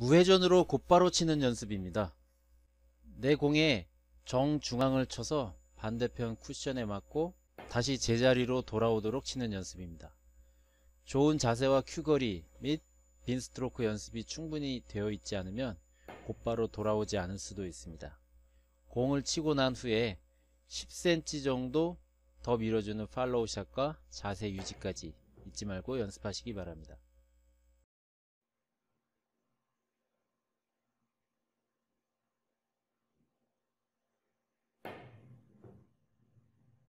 무회전으로 곧바로 치는 연습입니다. 내 공에 정중앙을 쳐서 반대편 쿠션에 맞고 다시 제자리로 돌아오도록 치는 연습입니다. 좋은 자세와 큐거리 및 빈스트로크 연습이 충분히 되어 있지 않으면 곧바로 돌아오지 않을 수도 있습니다. 공을 치고 난 후에 10cm 정도 더 밀어주는 팔로우샷과 자세 유지까지 잊지 말고 연습하시기 바랍니다.